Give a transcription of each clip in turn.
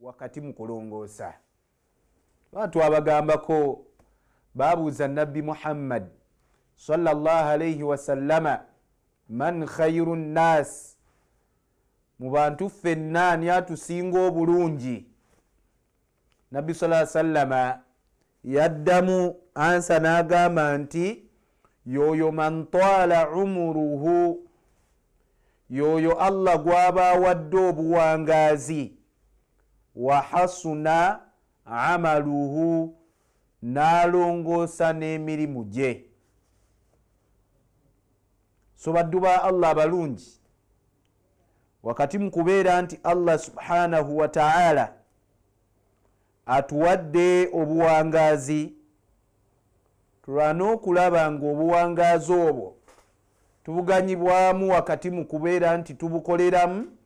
wakati mu kulongoosa baatu abagambako babuuza nabbi muhammad salllahalaihi wasallama man khayru nnas mu bantu ffenna nyatusinga obulungi nabbi sal sallama yaddamu ansa n'agamba nti yoyo mantwala umuruhu yoyo allah gwabawadde obuwangaazi wahasuna amaluhu n'alongoosa n'emirimu gye so baddu ba allah abalungi wakati mu kubeera nti allah subhanahu wataala atuwadde obuwangaazi tulwane okulaba nga obuwangaazi obwo tubuganyibwamu wakati mu kubeera nti tubukoleramu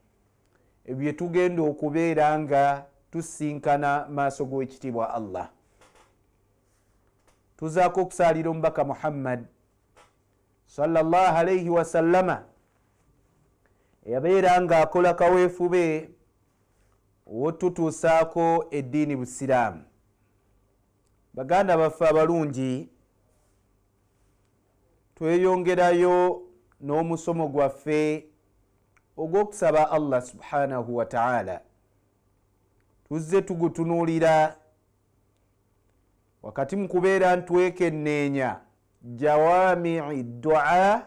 bye tugenda okubeera nga tusinkana maaso g'ekitiibwa allah tuzaako okusaalira omubaka muhammad salllah alaihi wasallama eyabeera nga akola kaweefube wotutuusaako eddiini busiraamu baganda baffe abalungi tweyongerayo n'omusomo gwaffe ogwokusaba allah subhanahu wataala tuzze tugutunuulira wakati mukubeera ntwekenneenya jawamii duaa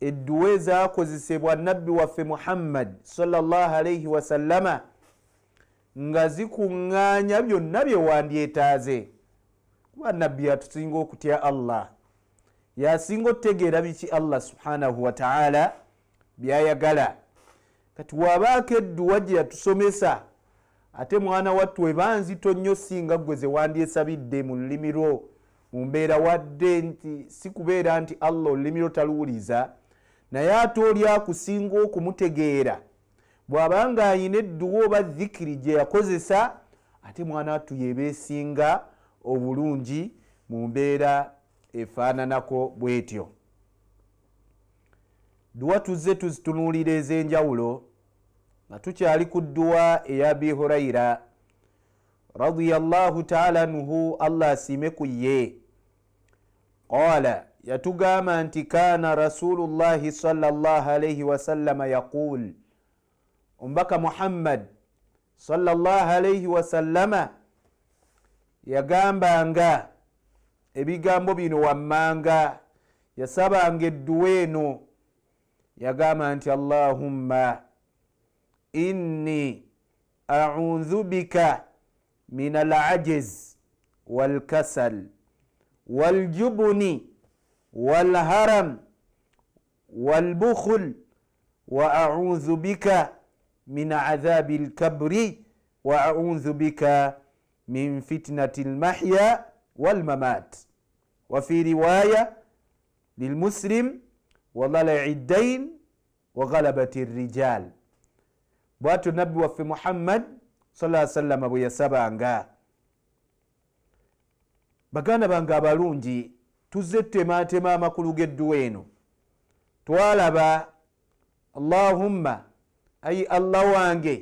edduwa ezakozesebwa nabbi waffe muhammad salllah alaihi wasallama nga zikuŋŋaanya byonna byewandyetaaze kuba nabbi yatusinga okutya allah yasinga otutegeera biki allah subhanahu wataala byayagala kati waabaako edduwa gye yatusomesa ate mwana wattu ebanzito nnyo singa gwe ze wandyesabidde mu lulimiro mu mbeera wadde nti si kubeera nti allah olulimiro taluwuliza naye ate oli akusinga okumutegeera bw'aba nga ayina edduwa oba zikiri gye yakozesa ate mwana wattu yebeesinga obulungi mu mbeera efaananako bw'etyo dduwa tuzze tuzitunuulira ez'enjawulo nga tukyali ku dduwa eyaabi hurayira radiallahu taala anhu allah asiime ku ye qaala yatugamba nti kaana rasulu llahi sal llah alaihi wasallama yaquul omubaka muhammad sal llah alaihi wasallama yagambanga ebigambo bino wammanga yasabanga edduwa eno يا يقاما أنت اللهم إني أعوذ بك من العجز والكسل والجبن والهرم والبخل وأعوذ بك من عذاب الكبر وأعوذ بك من فتنة المحيا والممات وفي رواية للمسلم وظل عدين وغلبت الرجال bwatyo nabbi waffe muhammad salaa sallama bwe yasabanga baganda bange abalungi tuzze tutemaatema amakulu g'edduwa eno twalaba allahumma ayi allah wange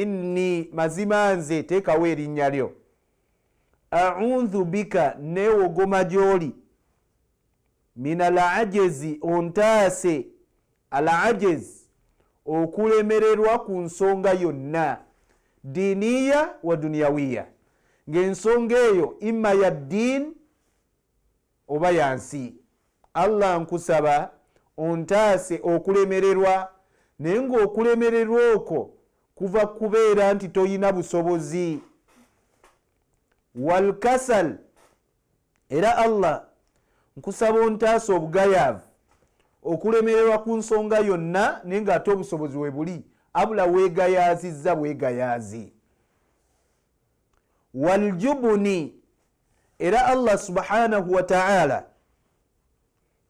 inni mazima nze teekawo erinnya lyo audhu bika neewogoma gy'oli min alajezi ontaase alajezi okulemererwa ku nsonga yonna diniya wa duniyawiya ng'ensonga eyo imma ya ddiini oba ya nsi allah nkusaba ontaase okulemererwa naye ng'okulemererwa okwo kuva kubeera nti toyina busobozi walkasal era allah nkusaba ontaasa obugayaavu okulemererwa ku nsonga yonna naye ngaate obusobozi we buli abula weegayaazizza bwegayaaze waljubuni era allah subhanahu wataala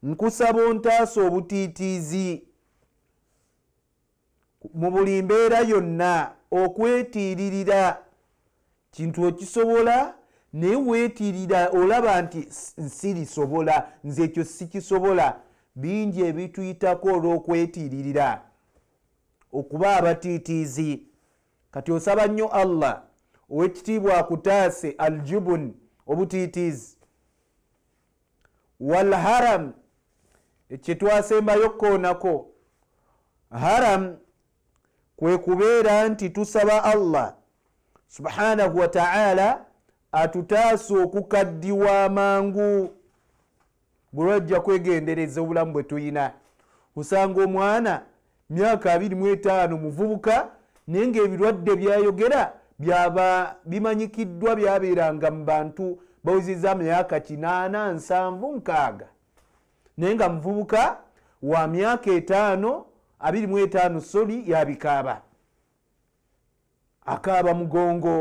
nkusaba ontaasa obutiitiizi mu buli mbeera yonna okwetiiririra kintu okisobola naye weetirira olaba nti sirisobola nze ekyo sikisobola bingi ebituyitako olw'okwetiririra okuba abatiitiizi kati osaba nnyo allah owekitiibwa akutaase aljubun obutiitiizi walharam ekyetwasembayo koonako haram kwe kubeera nti tusaba allah subhanahu wataala atutaasa okukaddiwa amangu bwelwajja kwegendereza obulamu bwe tulina osanga omwana myaka 25 muvubuka naye ngaebirwadde byayogera byaba bimanyikiddwa byabeeranga mu bantu bawezeza myaka 87 naye nga muvubuka wa myaka etaano 25 soli yabikaaba akaaba mugongo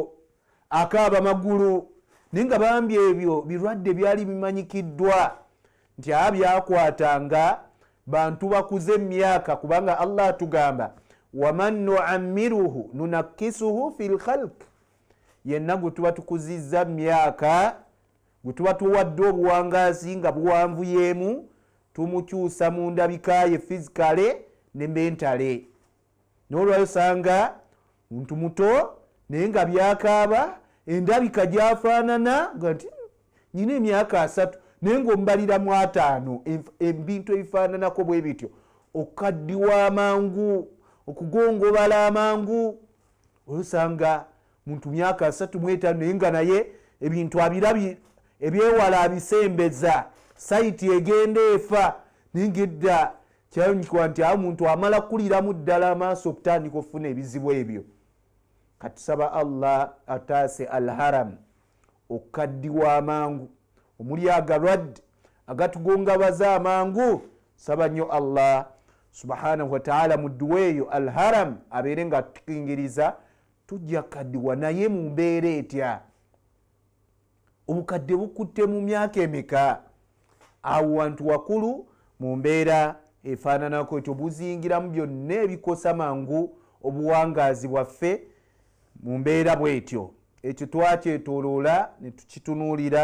akaaba magulu naye nga bambi ebyo birwadde byali bimanyikiddwa nti a byakwatanga bantu bakuze emyaka kubanga allah atugamba waman nuamiruhu nunakisuhu fi lkhalk yenna gwetuba tukuzizza myaka gwetuba tuwadde obuwangaazi nga buwanvuyemu tumukyusa mundabikaye fisikale ne mentale noolwayosanga muntu muto naye nga byakaaba endabika gyafaanana nga nti nyina emyaka asatu naye ngaomubaliramu ataano ebintu ebifaananako bwe bityo okukaddiwa amangu okugongobala amangu olusanga muntu myaka asatu muetaano naye nga naye ebintu abirabi ebyewala abisembeza saiti egenda efa naye ngaedda kyayonyikibwa nti aba muntu amala kukuliramu ddala amaaso okutandika okufuna ebizibu ebyo katusaba allah ataase al haram okukaddiwa amangu omuli agalwadd agatugungabaza amangu saba nnyo allah subhanahu wataala mudduwa eyo al haram abeere nga tukingiriza tujja kukaddiwa naye mu mbeera etya obukadde bukutte mu myaka emeka awo wantu wakulu mu mbeera efaananako etyo buzingiramu byonna ebikosa mangu obuwangaazi bwaffe mu mbeera bwetyo ekyo twakyetoloola netukitunuulira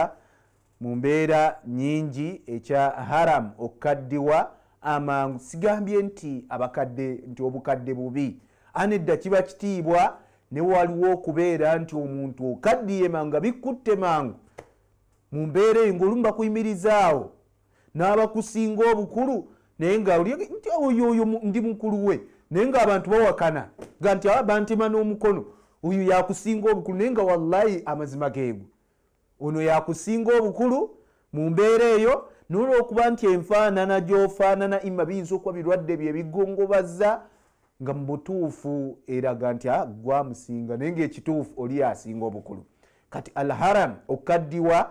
mu mbeera nyingi ekya haramu okukaddiwa amangu sigambye nti abakadde nti obukadde bubi anedda kiba kitiibwa ne waliwo okubeera nti omuntu okaddiye mangu nga bikkutte mangu mu mbeera eyo ngaolumu bakuyimirizaawo n'abakusinga obukulu naye nga nti oyooyo ndi mukulu we naye ngaabantu bawakana ga nti abantema n'omukono oyo yakusinga obukulu naye nga wallahi amazima geego ono yakusinga obukulu mu mbeera eyo nolwokuba nti enfaanana gyofaanana ima biyinza okuba birwadde byebigongobaza nga mubutuufu eraga nti ah, gwamusinga naye ngaekituufu oli yasinga obukulu kati alharam okaddiwa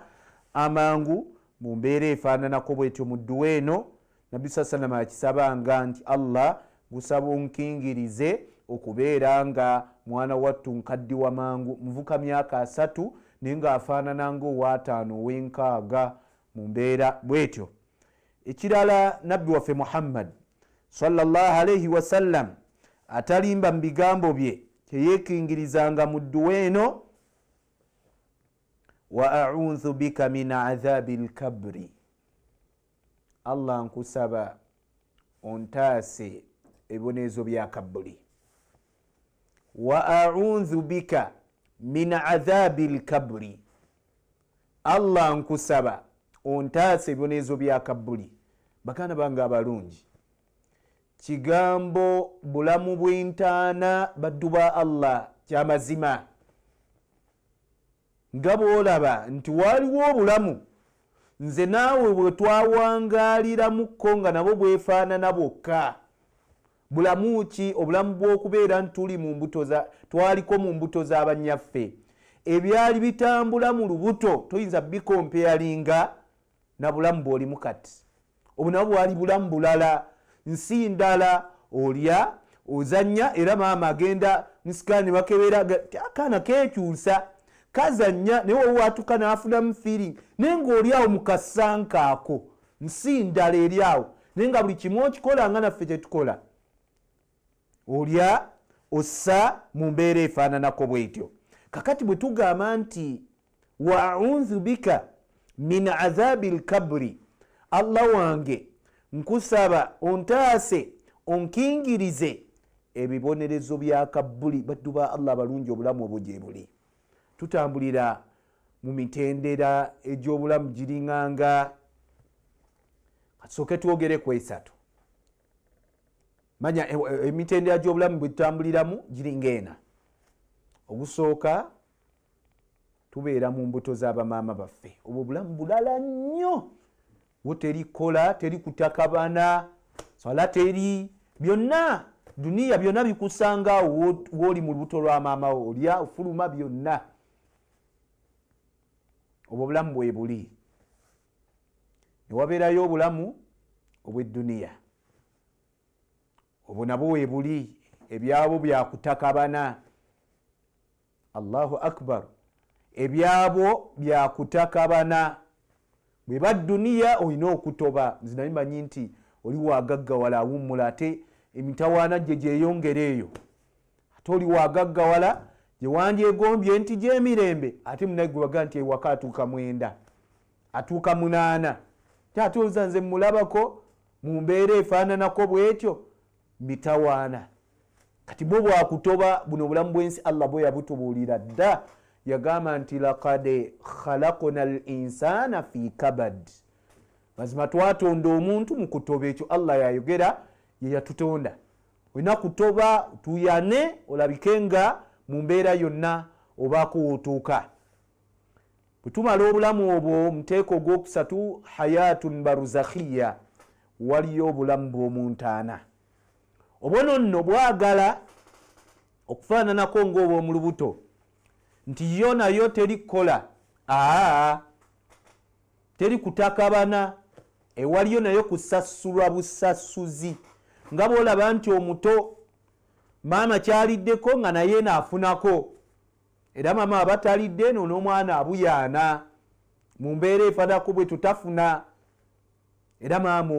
amangu mu mbeera efaananako bwetyo mudduwa eno nabbi saa salama yakisabanga nti allah gusaba onkingirize okubeera nga mwana wattu nkaddi wa mangu muvuka myaka asatu naye ngaafaanana nga owaataano ow'enkaaga mu mbeera bwetyo ekirala nabbi waffe muhammad salllah alaihi wasallam atalimba mu bigambo bye teyeekingirizanga muddu weeno wa authu bika min adhabi lkabri allah nkusaba ontaase ebibonerezo bya kabuli waaunzu bika min adhaabi lkabri allah nkusaba ontaasa ebibonerezo bya kabuli bakaana bange abalungi kigambo bulamu bwentaana baddu ba allah kyamazima nga bwolaba nti waaliwo obulamu nze naawe bwe twawangaaliramukko nga nabo bwefaanana bwokka bulamuki obulamu bw'okubeera twaliko mu mbuto z'abanyaffe ebyali bitambula mu lubuto toyinza bikompeyalinga na bulamu bw'olimu kati obunabo bwali bulamu bulala nsi ndala olya ozanya era maama agenda musikala nebakebera akaana kekyusa kazanya naye wowe watuka nafunamu feeling naye ngaoliawo mukasankaako nsi ndala eriawo naye nga buli kimu okikola nga naffe kyetukola olya ossa mu mbeera efaananako bwetyo kakati bwe tugamba nti waunzu bika min azaabi lkabri allah wange nkusaba ontaase onkingirize ebibonerezo bya kabuli baddu ba allah balungi obulamu obwo gye buli tutambulira mu mitendera egy'obulamu giringanga kasooke twogere ku esatu manya e, e, emitendera gyobulamu bwetutambuliramu giringaena ogusooka tubeera mu mbuto zabamaama baffe obwo bulamu bulala nnyo wo terikola terikutakabana sala teri byonna duniya byonna bikusanga woli mu lubuto lwa maama wo olya ofuluma byonna obwo bulamu bwe buli newabeerayo obulamu obweduniya obwo nabwo webuli ebyabo byakutakabana allahu akbar ebyabo byakutakabana bweba duniya olina okutoba nzinamimanyi nti oli wagaggawala awummula ate emitawaana gye gyeyongere eyo ate oli wagaggawala gyewandyegombye nti gyemirembe ate munagwebaga nti ewaka atuuka mwenda atuuka munaana ate ate oza nze mulabako mumbeera efaananako bwetyo bitawaana kati bo bwakutoba buno obulamu bwensi allah bwe yabutubuulira dda yagamba nti lakad khalakna linsana fi kabad mazima twatonda omuntu mu kutoba ekyo allah yayogera yeyatutonda olina kutoba tuyane olabike nga mu mbeera yonna obaako wootuuka bwetumala obulamu obwo muteeka ogwokusatu hayatun baruzakhiya waliyo obulamu bw'omuntu ana obwono nno bwagala okufaananako ngaobwomulubuto nti yo nayo terikola aa terikutakabana ewaliyo nayo kusasulwa busasuzi nga bolaba nti omuto maama kyaliddeko nga naye naafunako era maama aba talidde no n'omwana abuyaana mu mbeera efaanako bwe tutafuna era maama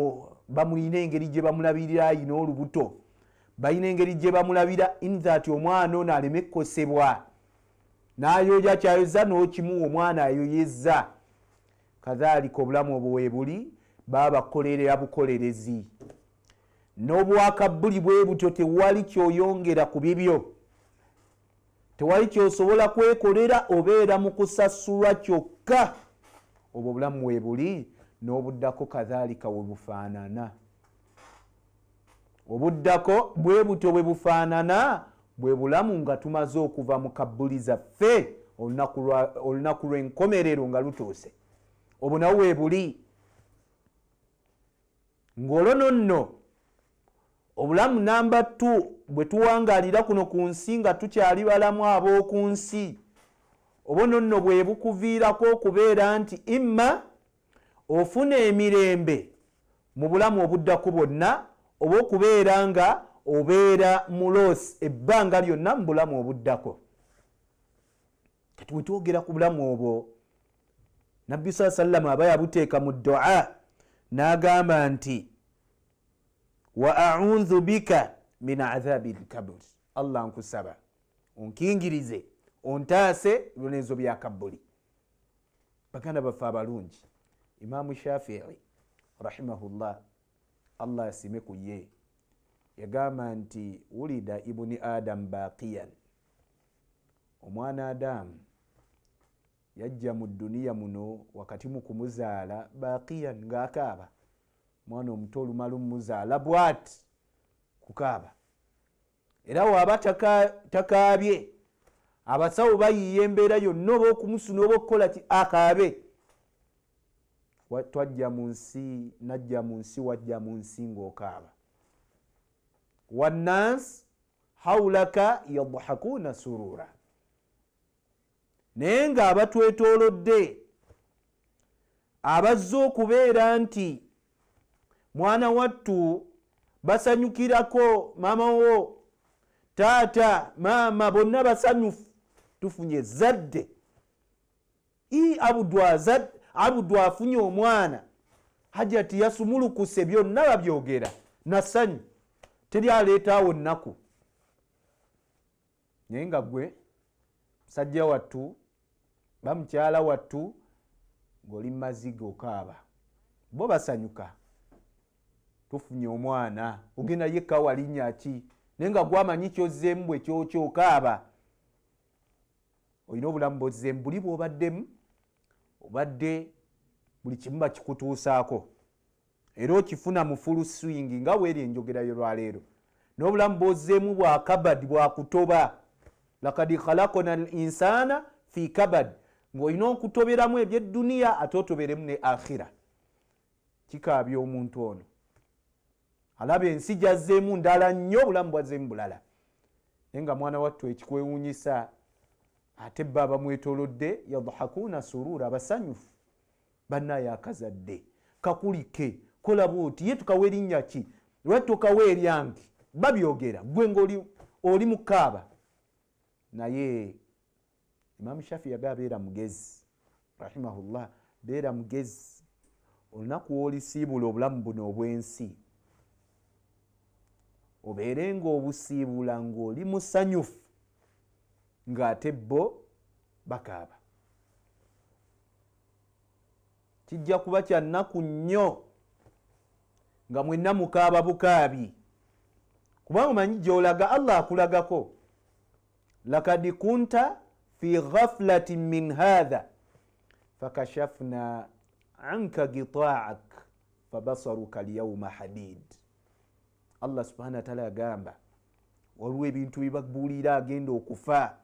bamulina engeri gye bamulabirira yina olubuto balina engeri gye bamulabira inthati omwana ono aleme kukosebwa nayoja kyayoza nokimuwa omwana ayoyeza kadhalika obulamu obwwe buli babakolerera bukolerezi n'obwakabbuli bwe butyo tewali kyoyongera ku bibyo tewali kyosobola kwekolera obeera mu kusasulwa kyokka obwo obulamu bwe buli n'obuddako kadhalika webufaanana obuddako bwe butyo bwe bufaanana bwe bulamu nga tumaze okuva mu kabbuli zaffe olunaku lw'enkomerero nga lutuuse obunawo we buli ng'olono nno obulamu namba t bwe tuwangaalira kuno ku nsi nga tukyali balamu ab'oku nsi obono nno bwe bukuviirako okubeera nti imma ofuna emirembe mu bulamu obuddaku bwonna oba okubeera nga obeera mu loosi ebbanga lyonna mu bulamu obuddako kati wetwogera ku bulamu obwo nabbi saa sallama aba yabuteeka mu doa n'agamba nti wa aunzu bika min adhabi lkabuli allah nkusaba onkingirize ontaase ebibonerezo bya kabuli baganda bafe abalungi imamu shafii rahimahullah allah asime ku ye yagamba nti wulida ibuni adam baqiyan omwana adamu yajja mu duniya muno wakati mu kumuzaala baqiyan ngaakaaba omwana omuto olumala mumuzaala bwat kukaaba era waaba takaabye abasawo bayiya embeera yonna oba okumusuna oba okukolaki akaabe twajja mu nsi najja mu nsi wajja mu nsi ngaokaaba wannansi haulaka yadhakuuna suruura naye ng'abatwetoolodde abazze okubeera nti mwana wattu basanyukirako maama wo taata maama bonna basanyufu tufunye zadde i abudwa zadde abudu afunye omwana hajati yasumulukuse byonna babyogera nasanyu teryaleetaawo nnaku naye nga gwe musajja wattu bamukyala wattu ng'oli mumaziga okaaba bo basanyuka tufunye omwana ogenda yekka walinnya ki naye nga gwamanyi kyozzeemu bwekyokyokaaba olina obulamu bozzeemu buli bw'obaddemu obadde buli kimu bakikutuusaako era okifuna mu fulu swingi nga weeri enjogerayo lwaleero n'obulamu bozeemu bwa kabadi bwakutoba lakad khalakona linsana fi kabad ngaolina okutoberamu ebyedduniya ate otoberemu ne akhira kikaabya omuntu ono alaba ensi gyazzeemu ndala nnyo obulamu bwazeemu bulala naye nga mwana wattu ekikwewunyisa ate bba bamwetolodde yadhakuuna suruura basanyufu banaye akazadde kakulike kolaba oti ye tukawa erinnya ki lwati tokawa eryange babyogera gwe nga oli mukaaba naye imamu shafi yaga beera mugezi rahimahullah beera mugezi olunaku olisiibula obulamu buno obwensi obeere nga obusiibula ngaoli musanyufu ng'ate bo bakaaba kijja kuba kya nnaku nnyo nga mwenna mukaaba bukaabi kubanga manyi gyolaga allah akulagako lakad kunta fi ghafulatin min hatha fakashafna anka gitaak fabasaruka lyauma hadid allah subhanawataala yagamba waliwo ebintu bibabuulira agenda okufa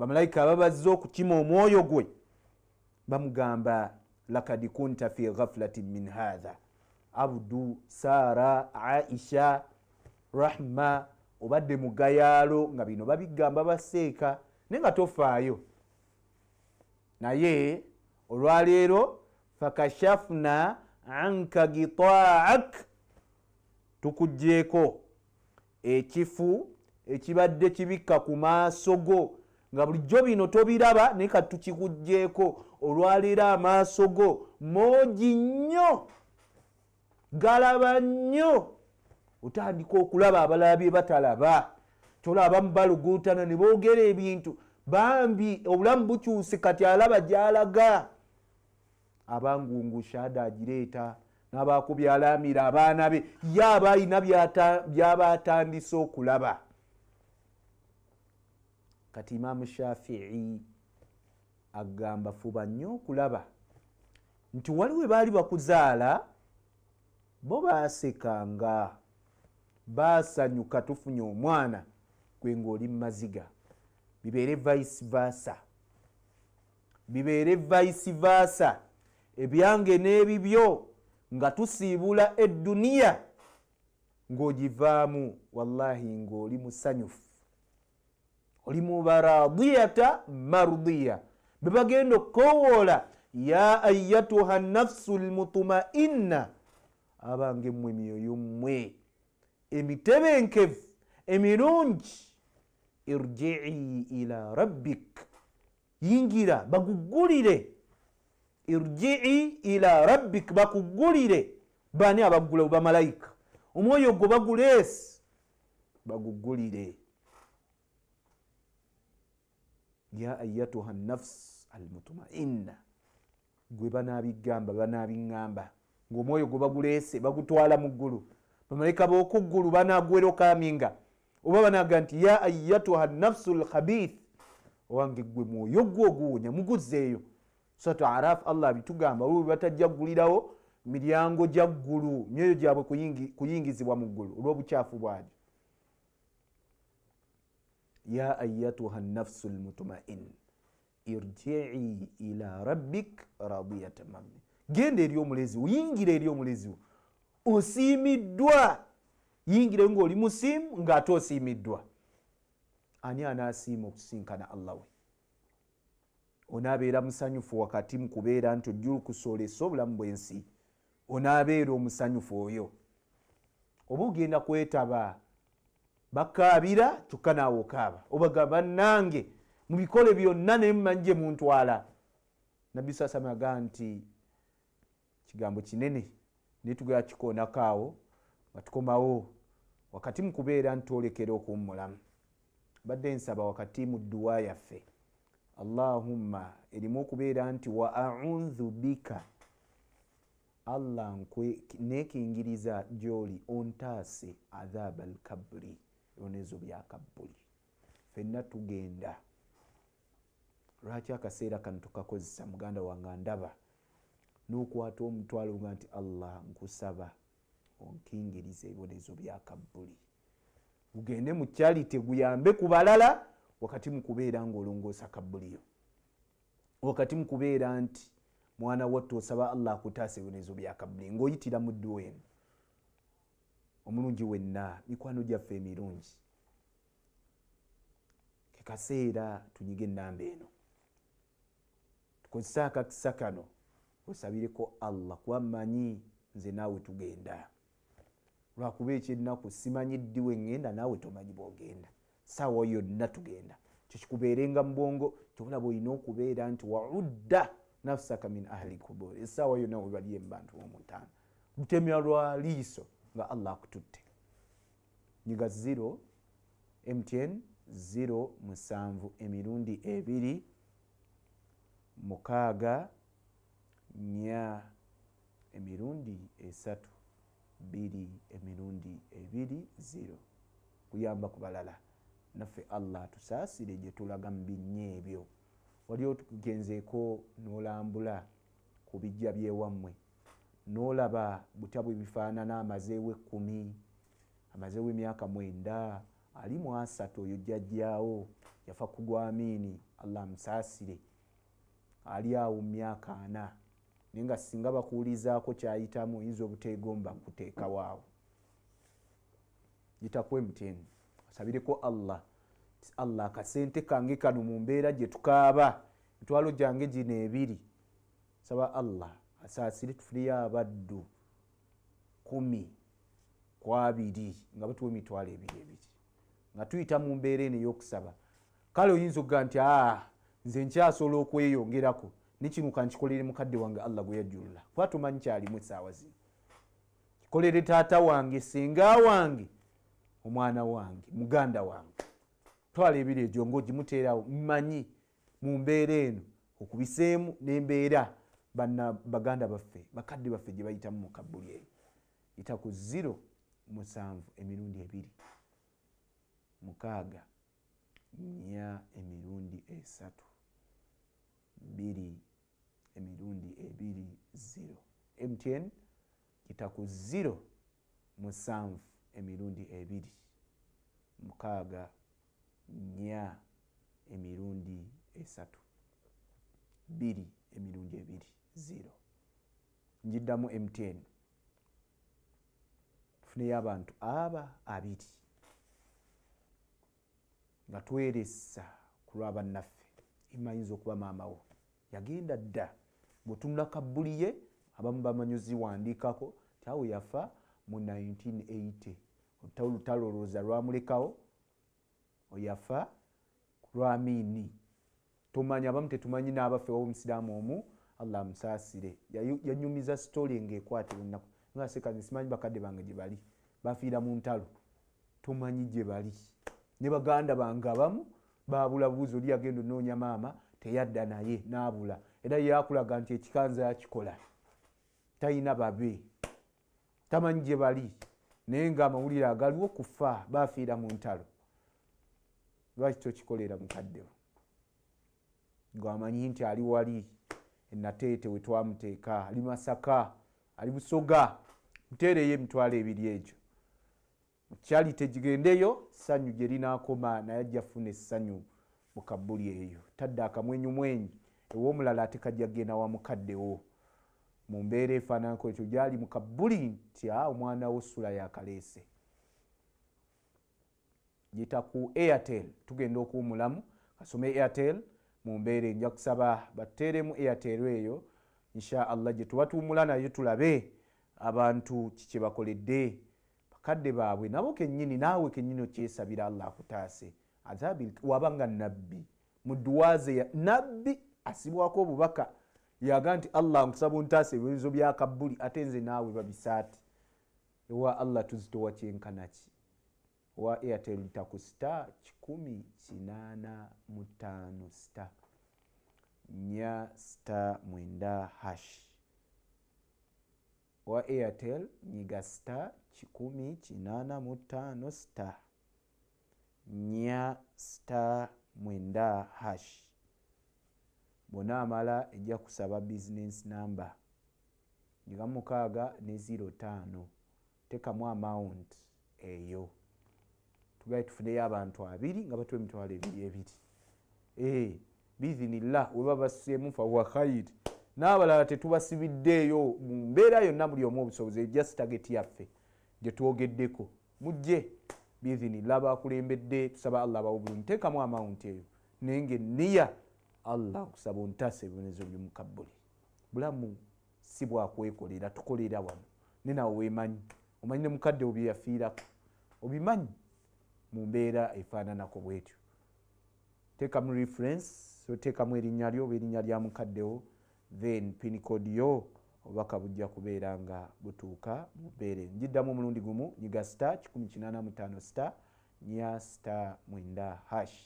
bamalayika ababazze okukima omwoyo gwe bamugamba lakad kunta fi ghaflatin min hatha abdu sara aisha rahma obadde mugayaalo nga bino babigamba baseeka naye nga tofaayo naye olwaleero fakashafna anka gitaak tukugjeeko ekifu ekibadde kibikka ku maaso go nga bulijjo bino tobiraba naye katukikugjeeko olwaleero amaaso go mooji nnyo galaba nnyo otandika okulaba abalala bye batalaba kyolaba bamubalugutana ne boogera ebintu bambi obulamu bukyuse kati alaba gyalaga abangungu shaada agireeta n'abaaku byalamira abaana be ye aba ayina byaba atandise okulaba kati imaamu shafii agamba fuba nnyo okulaba nti waliwe baali bakuzaala bo baasekanga baasanyuka tufunye omwana gwe ngaoli mumaziga bibeere vice vasa bibeere vice vasa ebyange n'ebibyo nga tusiibula edduniya ng'ogivaamu wallahi ng'oli musanyufu oli mubaradiyata mardiya bebagenda okowoola ya ayatuha nafsu lmutumainna abange mmwe myoyommwe emitebenkevu emirungi irjii ila rabbik yingira baguggulire irjii ila rabbik bakuggulire baani abaggulewo bamalayika omwoyo gwe baguleesi baguggulire ya ayatuha nafs almutmaina gwe banabigamba banabiamba ngaomwoyo gwe baguleese bagutwala mu ggulu bamalaika bokuggulu banagwerokaminga oba banaga nti ya ayatuha nafsu lkhabith owange gwe mwoyo gwo oguwonya muguzeeyo sat araf allah bitugamba olwo bebatajjaggulirawo miryango gyaggulu myoyo gyabwe kuyingizibwa mu ggulu olwobukyafu bwagyo يا أيتها النفس المطمئن irjii ila rabik radiyata mamni genda eri omuleziwo yingira eri omuleziwo osiimiddwa yingira ngaoli musiimu ngaate osiimiddwa ani anaasiima okusinkana allah we onaabeera musanyufu wakati mukubeera nti ojjulukusoolesa obulamu bwensi onaabeera omusanyufu oyo oba ogenda kwetaba bakaabira kyokka naawe okaaba obagamba nange mubikole byonna naye mumanyije muntwala nabbi sasam aga nti kigambo kinene naye tugera kikoonako awo nga tukomawo wakati mukubeera ntwolekera okuwummulamu badde nsaba wakati mu dduwa yaffe allahumma erimu okubeera nti wa aunzu bika allah nekingiriza gyoli ontaase adhaba alkabri ebibonezo byakabuli fenna tugenda lwaki akaseera kano tukakozesa muganda wange ndaba nokwata omutwalo ga nti allah nkusaba onkingiriza ebibonezo byakabuli gugende mukyalite guyambe ku balala wakati mukubeera ngaolongoosa kabuliyo wakati mukubeera nti mwana watta osaba allah akutaasa ebibonezo byakabuli ngaoyitira muddu wenu omulungi wenna mikwano gyaffe emirungi kekaseera tunyiga enamba eno tukozese akakisa kano osabireko allah kubamanyi nze naawe tugenda lwakuba ekyennaku simanyi ddi wegenda naawe tomanyi bwogenda saawa yonna tugenda kyokikubeerenga mubwongo tobula bweolina okubeera nti waudda nafsaka min ahli kubur esaawa yonna webaliyo mubantu omutaano lutemya lwa liiso nga allah akututte nyiga 0 mtn 0 musanvu emirundi ebiri mukaaga nya emirundi esatu biri emirundi ebiri 0 kuyamba ku balala naffe allah tusaasire gye tulaga mu binnya ebyo wali otugenzeeko n'olambula ku bijja byewammwe nolaba butya bwebifaanana amazeewo ekumi amazeewo emyaka mwenda ali muasatu oyo jajjaawo yafa kugwamiini allah amusaasire ali awo mumyaka ana naye nga singa bakuwulizaako kyayitamu oyinza obuteegomba kuteekawaawo yitaku mtn asabireko allah allah akasente kange kano mumbeera gyetukaaba mitwalo gyange gino ebiri saba allah asaasire tufuneyo abaddu kumi kwabiri nga butuwa emitwalo ebiri ebiri nga tuyita mu mbeera eno eyokusaba kale oyinza okuga nti a nze nkyasobola okweyongerako nekino kankikolere mukadde wange allah gweyajulula kuba tumanyi kyalimu esaawa zino kikolere taata wange senga wange omwana wange muganda wange twala ebiri egyo ngaogimuteerawo mumanyi mu mbeera eno okubiseemu n'embeera bana baganda baffe bakadde baffe gye bayitamu mukabbuli eyo yita ku ziro musanvu emirundi ebiri mukaaga nya emirundi esatu biri emirundi ebiri ziro mtn yita ku ziro musanvu emirundi ebiri mukaaga nya emirundi esatu biri emirundi ebiri zero njiddamu mtn tufuneyo abantu aba abiri nga tweresa ku lwabannaffe imanyiza okuba maamawo yagenda dda bwetunula kabbuli ye abamu bamanyuzi wandiikako tiawe yafa mu 1980 olutalolooza lwamulekawo oyafa lwamiini tomanyi abamu tetumanyi n'abaffe wawo omusiraamu omu 1980 allah amusaasire yanyumiza sitoli ngaekwatira enaku nasekazi simanyi bakadde bange gyebali bafiira mu ntalo tomanyi gyebali ne baganda bange abamu babula bubuuzi oli yagenda onoonya maama teyadda naye nabula era yakulaga nti ekikanza yakikola tayina babe tamanyi gyebali naye nga amawulire agaliwo kufa bafiira mu ntalo lwaki tokikolera mukaddewo gwamanyi nti ali wali enateete wetwamuteeka ali masaka ali busoga muteereyo emitwalo ebiri egyo mukyali tegigendeyo ssanyu gye linaakoma naye ajja funa essanyu mu kabbuli eyo tadde akamwenyumwenyu ew'omulala ate kajjagenda wamukaddewo mu mbeera efaananako ekyo gyali mu kabbuli nti a omwana wo sula yakaleese yita ku airtel tugenda okuwumulamu kasome airtel mumbeera ejja kusaba bateremu eyateero eyo inshaallah gyetubatuumula nayo tulabe abantu kikyebakoledde bakadde baabwe nabo kenyini naawe kenyini okyesabira allah akutaase wabanga nabbi muduwaze nabbi asibwako obubaka yaga nti allah nkusaba ontaasa ebibonzo byakabbuli ate nze naawe babisaati ewa allah tuzitowa kyenkanaki wa airtel takusta kikumi kinaana mutaano sta nya sta mwenda hash wa airtel nyiga sta kikumi kinaana mutaano sta nya sta mwenda hash bonaamala ejja kusaba bisinesi namba nyigamukaaga ne 0 5 tekamu amaunt eyo hey, tugae tufuneyo abantu abiri nga batuwa emitwalo ebiri ebiri bizinillah weba basemu fahuwa khairi n'abalala tetubasibiddeeyo mu mbeera yonna buli omu obusobozi ejust taget yaffe gyetwogeddeko mujje bizinillah bakulembedde tusaba allah abawubulu nteekamu amaunti eyo naye nga eniya allah okusaba ontaasa ebibonezo byomukabuli bulamu si bwakwekolera tukolera wano ne nawe weemanyi omanyi ne mukadde obyeyafiirako obimanyi mu mbeera efaananako bwetyo teekamu reference oteekamu erinnya lyo oba erinnya lya mukaddewo then pinicode yo obubaka bujja kubeera nga butuuka mu mbeera eyo njiddamu omulundi gumu nyiga sta 185 sta nya sta 9 hash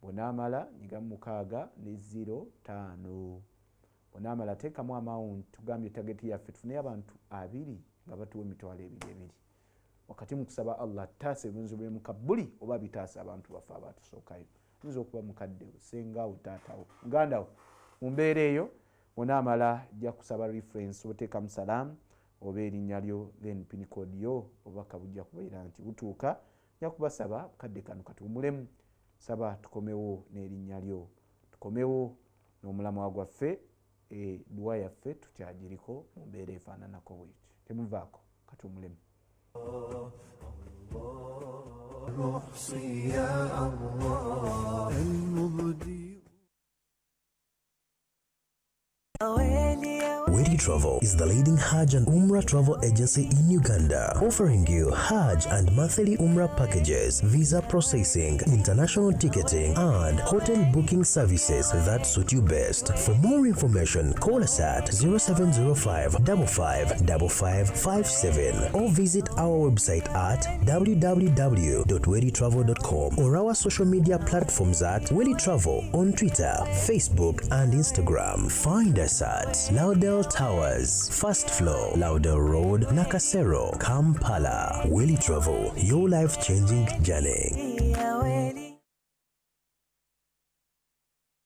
bwonaamala nyigamu 6 ne 05 bwonaamala teekamu amawunti tugambye tageti yaffe tufuneyo abantu abiri nga batuwa emitwalo ebiri ebiri wakati mukusaba allah ataasa ebinzu byemukabuli oba bitaasa abantu bafe abatusookayo yinza okuba mukaddewo sengawo taatawo mugandawo mumbeera eyo onaamala ja kusaba reference obateekamu salaamu oba erinnya lyo then pinicode yo obubaka bujja kubeera nti butuuka nja kubasaba kadde kano katuumulemu saba tukomewo n'erinnya lyo tukomewo n'omulamwa gwaffe eh, dwa yaffe tukyagiriko mumbeera efaananako bwet temuvaako katuumulemu نحصي يا الله المبدي Travel is the leading Hajj and Umrah travel agency in Uganda, offering you Hajj and monthly Umrah packages, visa processing, international ticketing, and hotel booking services that suit you best. For more information, call us at 0705 5557 or visit our website at www.wellytravel.com or our social media platforms at Welly Travel on Twitter, Facebook, and Instagram. Find us at Laudel Tower. Towers, First Floor, Lauder Road, Nakasero, Kampala. Willy Travel, your life changing journey.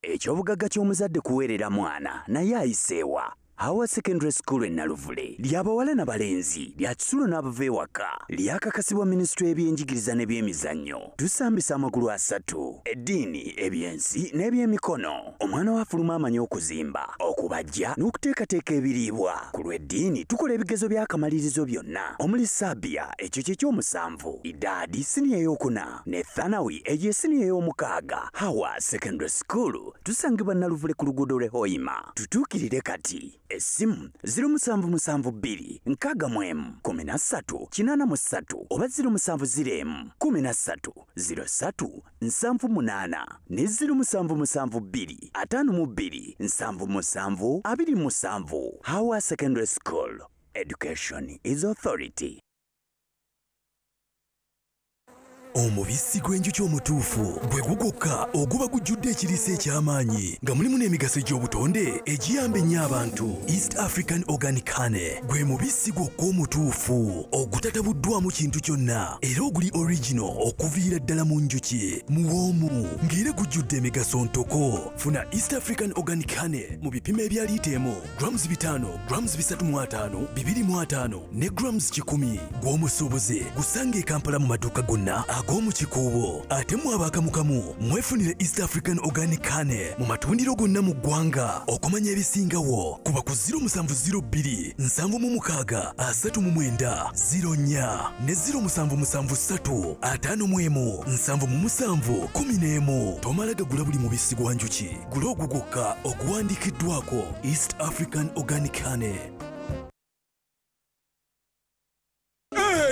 Ekyobugagga ky'omuzadde kuweerera mwana naye ayiseewa Howard Secondary School enaluvule lyabawala nabalenzi lyatusulo n'abava ewaka lyakakasibwa minisitule ebyenjigiriza n'ebyemizannyo tusambisa amagulu asatu eddiini ebyensi n'ebyemikono omwana waafuluma amanyi okuzimba okubajja n'okuteekateeka ebiriibwa ku lw'eddiini tukola ebigezo by'akamalirizo byonna omuli sabbia ekyo kyekyomusanvu idaadi siniya ey'okuna ne thanawi egyo esiniya ey'omukaaga howard secondary school tusangibwa naluvule ku luguudo lw'ehoyima tutuukirire kati esimu musanvu musanvu 0772 nkaga na satu kinana mu satu oba musanvu kumi na satu ziro satu nsanvu munana ne 0772 atanu mubiri nsanvu musanvu abiri musanvu hawa secondary school education is authority omubisi gw'enjuki omutuufu gwe gugokka oguba gujjudde ekiriisa eky'amaanyi nga mulimu n'emigaso egy'obutonde egiyamba ennyo abantu east african organic hane gwe mubisi gwokka omutuufu ogutatabuddwamu kintu kyonna era oguli original okuviira ddala mu njuki muwoomu ng'era gujjudde emigaso ntoko funa east african organic hane mu bipimo ebya liitaemu grams 5 grams 35 25 ne grams 1 gw'omusuubuzi gusanga ekampala mu maduuka gonna ag'omukikuubo ate mu abakamukamu mwefunire east african organic kane mu matundiro gonna mu ggwanga okumanya ebisingawo kuba ku 07026739 ne 07735711 tomala gagula buli mubisi gwa njuki gula ogwo gwokka okuwandiikiddwako east african organic kane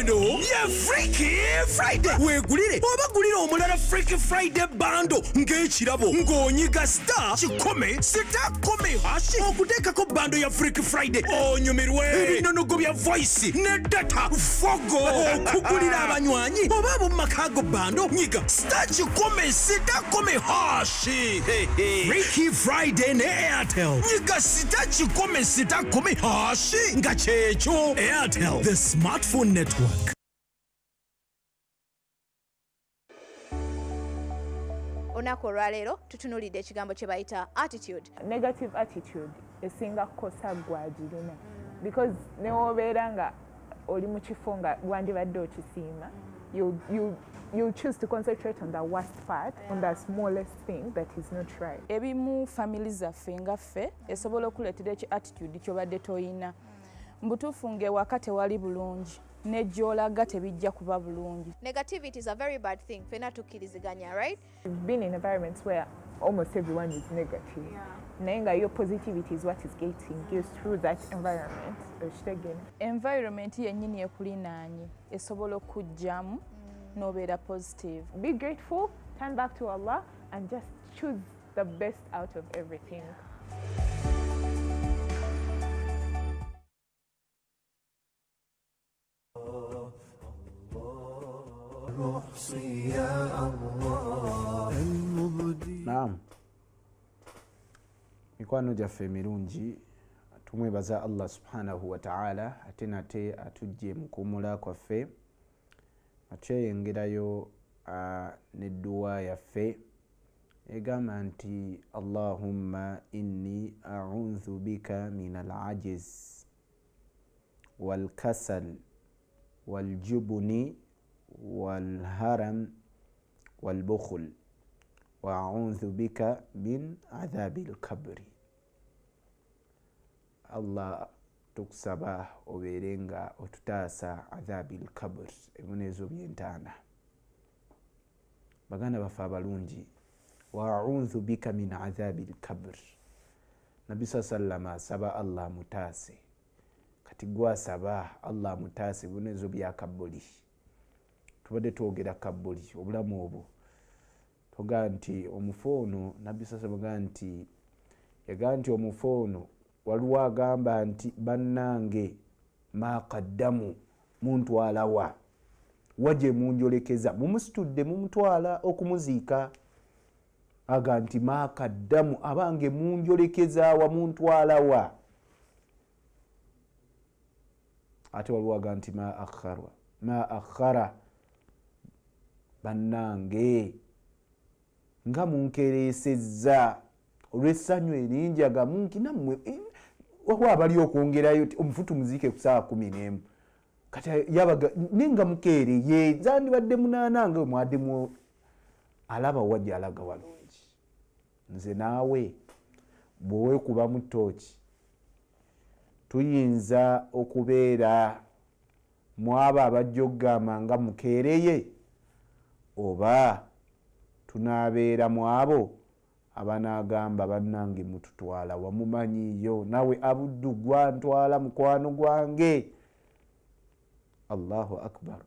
eno ye friki friday weegulire oba gulire omulala friki friday bando ng'ekirabo ng'onyiga star kikome sita kome hashi okuteekako bando ya friki friday onyumirwe ebinonogo bya voice ne data fogo okugulira abanywanyi oba abo mumakaago bando nyiga star kikome sita kome hashi friki friday ne airtel nyiga sita kikome sita kome hashi nga kyekyo airtel the smartphone network Network. olunaku olwaleero tutunulidde ekigambo kye bayita attitude negative attitude esinga kukosa gwagirina because newobeera nga oli mu kifo nga wandibadde okisiima ebimu famiry zaffe ngaffe esobola okuleetera eki attitude kyobadde toyina mu butuufu ngaewaka tewali bulungi ne gyolaga tebijja kuba bulungi negativity is a very bad thing fena tukkiriziganya right We've been in environments where almost everyone is negative naye nga yo positivity is what is getting you through that environment ekitegene environment yennyini ekulinaanye esobola okugjamu mm. nobeera positive be grateful turn back to allah and just choose the best out of everything yeah. mikwano gyaffe emirungi tumwebaza allah subhanahu wataala ate nate atujje mukuwumula kwaffe atyeyengerayo nedduwa yaffe egamba nti allahumma inni audhu bika min alajiz walkasal waljubuni walharam walbukhul waaudhu bika min adhabi lkabri allah tukusaba obeere nga otutaasa adhabi lkabr ebibonerezo byentaana baganda bafe abalungi waauzu bika min adhabi lkabr nabi saa sallama asaba allah mutaase kati gwasaba allah mutaase ebibonerezo bya kabuli tubadde twogera kabuli obulamu obwo toga nti omufu ono nabbi saa sallama ga nti yaga nti omufu ono waliwo agamba nti bannange makaddamu muntwala wa waje munjolekeza mumusitudde mumutwala okumuziika aga nti makaddamu abange munjolekeza wa muntwala wa ate waliwo aga nti ma akhara bannange nga munkereesezza olwessanyu eringi aga munkinammwe wawo abali okwongerayo omufutu muziike ku saawa kumi nemu kati yabaga naye nga mukeere ye zandibadde munaana nga mwaddemu alaba wajja alaga walungi nze naawe bwewekubamu tooki tuyinza okubeera mwaba abajja okugamba nga mukeereye oba tunaabeera mu abo abanagamba bannange mututwala wamumanyiyo nawe abuddu gwantwala mukwano gwange allahu akbar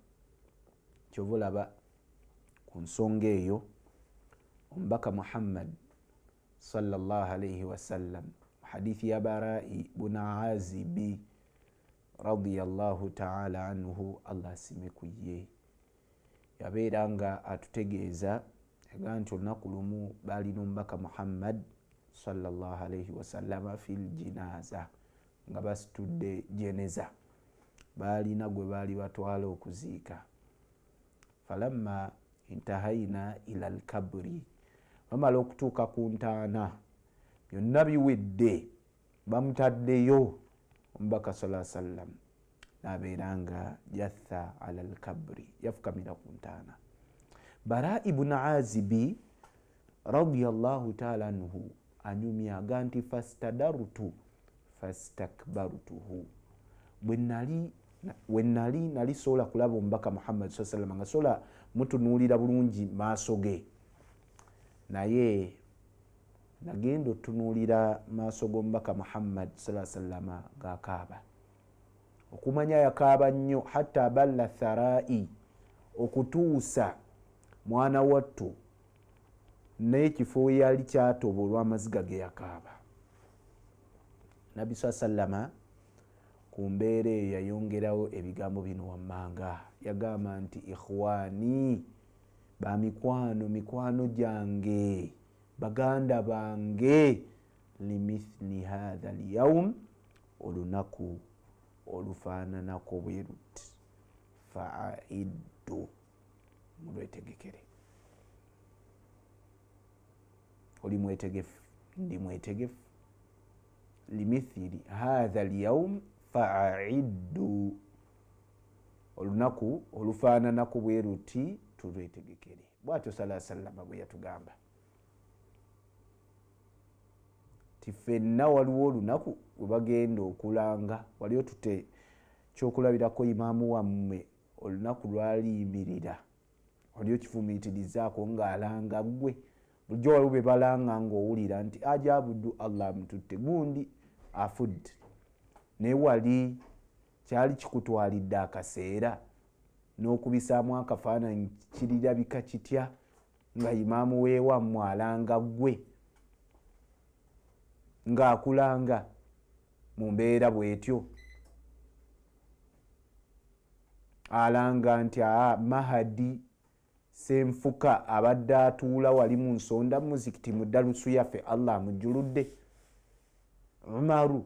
kyobulaba ku nsonga eyo omubaka muhammad wasalam muhadithi ya barai bun azibi radiallahu taala anhu allah asimekuye yabeera nga atutegeeza agamba nti olunaku lumu baalina omubaka muhammad salllahalaihi wasalama filginaza nga basitudde jeneza baalina gwe baali batwala okuziika falamma intahaina ila lkabri bamala okutuuka ku ntaana byonna biwedde bamutaddeyo omubaka sala salam nabeera nga jatha ala lkabri yafukamira ku ntaana bara ibuni azibi radiallahu taala anhu anyumyaga nti fastadarutu fastakbarutuhu wenali nali sobola kulaba omubaka muhammad saa salam nga sobola mutunulira bulungi maaso ge naye nagenda otunulira maaso gomubaka muhammad saa salama gakaaba okumanya yakaaba nnyo hatta balla tharai okutuusa mwana wattu naye kifo weyali kyatoba olw'amaziga ge yakaaba nabbi saa sallama ku mbeera eyo yayongerawo ebigambo bino wammanga yagamba nti ikhwani bamikwano mikwano gyange baganda bange limithli hatha lyaum olunaku olufaananako bwe ruti faaiddu mulwetegekere oli mwetegefu ndi mwetegefu limithiri hatha lyaum faaiddu olunaku olufaananaku bwe luti tulwetegekere bwatyo salaa sallama bwe yatugamba tifenna waliwo olunaku we bagenda okulanga waliyo tute kyokulabirako imaamu wammwe olunaku lwaliimirira olio kifumitirizaako ngaalanga gwe bulijjo waliwo be balanga ngaowulira nti ajabuddu allah amututte gundi afudde naye wali kyali kikutwalidde akaseera n'okubisaamu akafaananyi kirirabika kitya nga imaamu weewammwe alanga gwe ng'akulanga mu mbeera bwetyo alanga nti aa mahadi senfuka abadde atuula wali mu nsonda muzikiti muddalusu yaffe allah amujuludde umaru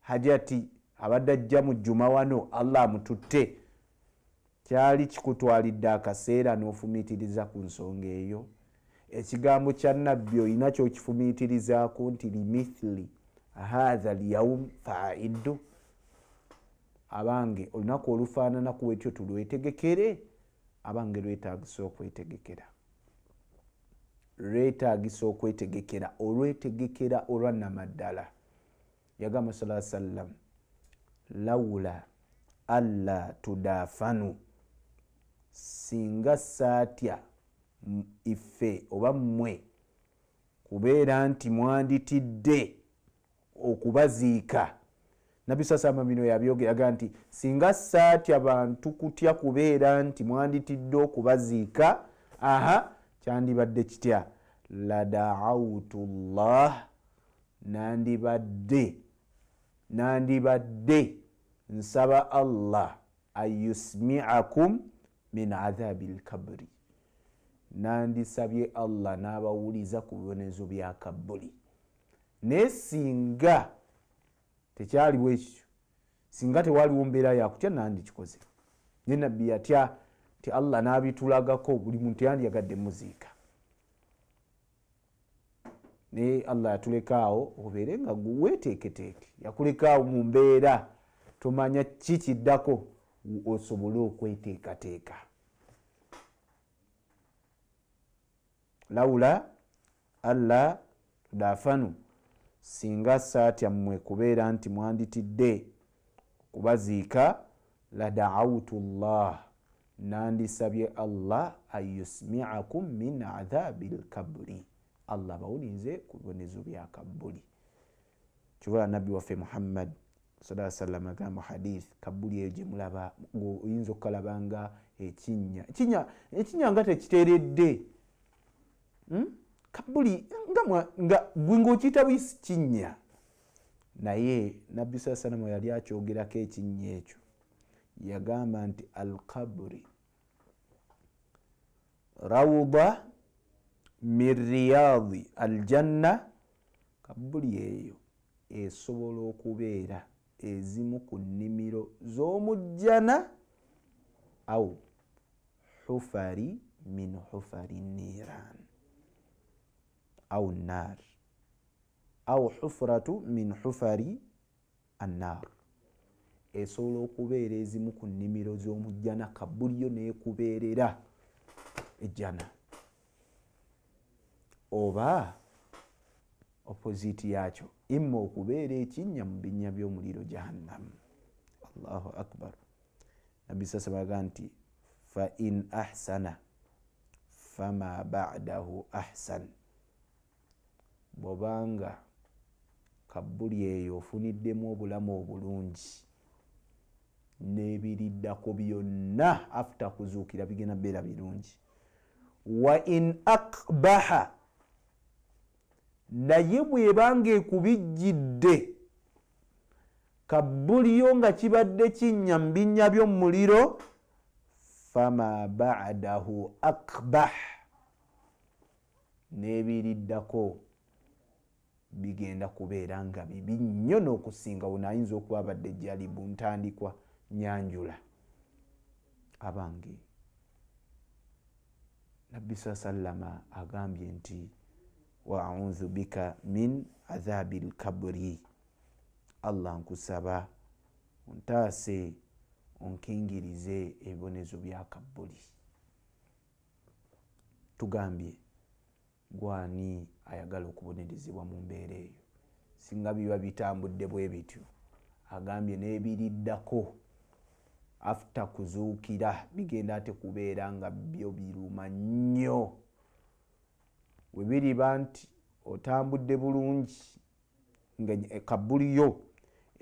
hajati abadde ajja mu jjuma wano allah amututte kyali kikutwalidde akaseera n'ofumiitiriza ku nsonga eyo ekigambo kya nabbi olina kyokifumiitirizaako nti limithili haha lyaum faaiddu abange olunaku olufaananakuwetyo tulwetegekere abange lwetagisa okwetegekera lwetagisa okwetegekera olwetegekera olwanamaddala yagamba sala sallam lawula alla tudafanu singa saatya ife oba mmwe kubeera nti mwanditidde okubaziika nabisasama bino yabyogeraga nti singa saatya bantu kutya kubeera nti mwanditidde okubaziika aha kyandibadde kitya ladaawutu llah nandibadde nandibadde nsaba allah anyusmiakum min adhabi lkabri nandisabye allah n'abawuliza ku bibonezo bya kabuli naye singa tekyaliwo ekikyo singa tewaliwo mbeera yakutya nandikikoze ne nabbi yatya ti allah nabitulagako buli muntu yandiyagadde muziika naye allah yatulekaawo obeere nga weteeketeeke yakulekaawo mu mbeera tomanya kikiddako osobole okweteekateeka laula allah tudafanu singa saatyammwe kubeera nti mwanditidde okubaziika ladaawutu llah nandisabye allah anyusmiakum min adhabi lkabri allah bawulinze ku bibonezo bya kabuli kibula nabbi waffe muhammad sala salam agamba hadith kabuli eyo gyemulaba oyinza okukalabanga ekinya ekinya ekinya nga tekiteredde hmm? kabuli nga gwinga okiyita buyisi kinnya naye nabbi saa salama yali akyogerako ekinnya ekyo yagamba nti al kaburi rawda min riyadi al janna kabuli eyo esobola okubeera ezimu ku nnimiro z'omujjana au hufari min hufari niran au nar au hufratu min hufari annar esobola okubeera ezimu ku nnimiro z'omujjana kabuliyo neekubeerera ejjana oba opositi yakyo imma okubeera ekinnya mu binnya by'omuliro jahannamu allahu akbar nabbi sasabaga nti fa in ahsana fama badahu ahsana bwobanga kabbuli eyo ofuniddemu obulamu obulungi nebiriddako byonna afte kuzuukira bigenda beera birungi wa in akbaha naye bwebanga ekubijjidde kabbuliyo nga kibadde kinnya mubinnya byomumuliro fama badahu akbah nebiriddako bigenda kubeera nga bibi nnyo n'okusinga wuno ayinza okuba badde jalibu ntandikwa nyanjula abange nabbi saa sallama agambye nti waunzu bika min adhabi lkabri allah nkusaba ntaase onkingirize ebibonezo bya kabuli tugambye gwani ayagala okubonerezebwa mu mbeera eyo singa biba bitambudde bwe bityo agambye n'ebiriddako afuta kuzuukira bigenda te kubeera nga byo biruma nnyo we biriba nti otambudde bulungi kabbuliyo